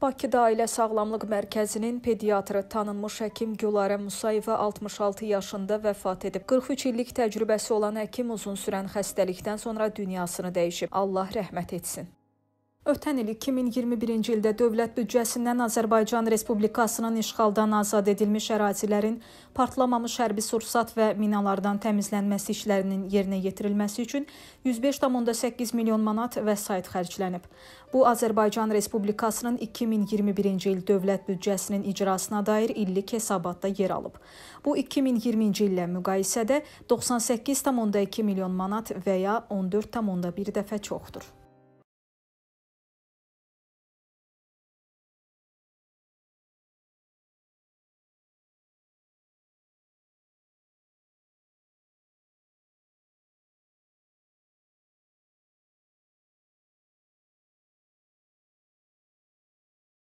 Bakıda Ailə Sağlamlıq Mərkəzinin pediatrı tanınmış həkim Gülarə Musayeva 66 yaşında vəfat edib. 43 illik təcrübəsi olan həkim uzun sürən xəstəlikdən sonra dünyasını dəyişib. Allah rəhmət etsin. Ötən il 2021-ci ildə dövlət büdcəsindən Azərbaycan Respublikasının işğaldan azad edilmiş ərazilərin partlamamış hərbi sursat və minalardan təmizlənməsi işlərinin yerinə yetirilməsi üçün 105,8 milyon manat vəsait xərclənib. Bu Azərbaycan Respublikasının 2021-ci il dövlət büdcəsinin icrasına dair illik hesabatda yer alıb. Bu 2020-ci illə müqayisədə 98,2 milyon manat və ya 14,1 dəfə çoxdur.